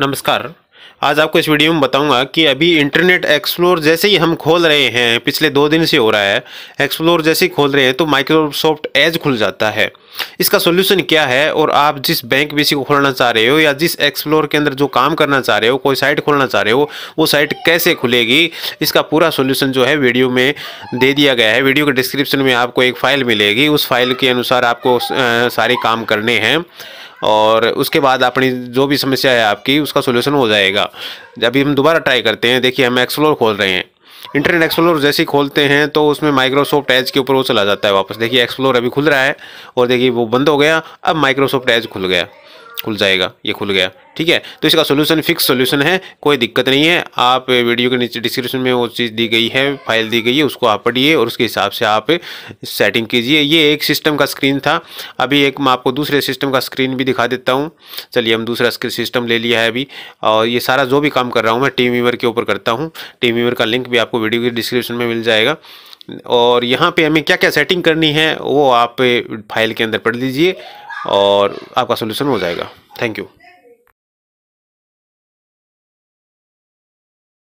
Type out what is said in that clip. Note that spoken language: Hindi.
नमस्कार आज आपको इस वीडियो में बताऊंगा कि अभी इंटरनेट एक्सप्लोर जैसे ही हम खोल रहे हैं पिछले दो दिन से हो रहा है एक्सप्लोर जैसे ही खोल रहे हैं तो माइक्रोसॉफ्ट एज खुल जाता है इसका सोल्यूशन क्या है और आप जिस बैंक बीसी को खोलना चाह रहे हो या जिस एक्सप्लोर के अंदर जो काम करना चाह रहे हो कोई साइट खोलना चाह रहे हो वो साइट कैसे खुलेगी इसका पूरा सोल्यूशन जो है वीडियो में दे दिया गया है वीडियो के डिस्क्रिप्शन में आपको एक फ़ाइल मिलेगी उस फाइल के अनुसार आपको सारे काम करने हैं और उसके बाद अपनी जो भी समस्या है आपकी उसका सोल्यूशन हो जाएगा जब हम दोबारा ट्राई करते हैं देखिए हम एक्सप्लोर खोल रहे हैं इंटरनेट एक्सप्लोर जैसे ही खोलते हैं तो उसमें माइक्रोसॉफ्ट एज के ऊपर वो चला जाता है वापस देखिए एक्सप्लोर अभी खुल रहा है और देखिए वो बंद हो गया अब माइक्रोसॉफ्ट एज खुल गया खुल जाएगा ये खुल गया ठीक है तो इसका सोल्यूशन फिक्स सोल्यूशन है कोई दिक्कत नहीं है आप वीडियो के नीचे डिस्क्रिप्शन में वो चीज़ दी गई है फाइल दी गई है उसको आप पढ़िए और उसके हिसाब से आप सेटिंग कीजिए ये एक सिस्टम का स्क्रीन था अभी एक मैं आपको दूसरे सिस्टम का स्क्रीन भी दिखा देता हूँ चलिए हम दूसरा सिस्टम ले लिया है अभी और ये सारा जो भी काम कर रहा हूँ मैं टीम वीवर के ऊपर करता हूँ टीम वीवर का लिंक भी आपको वीडियो के डिस्क्रिप्शन में मिल जाएगा और यहाँ पे हमें क्या क्या सेटिंग करनी है वो आप फाइल के अंदर पढ़ लीजिए और आपका सोल्यूशन हो जाएगा थैंक यू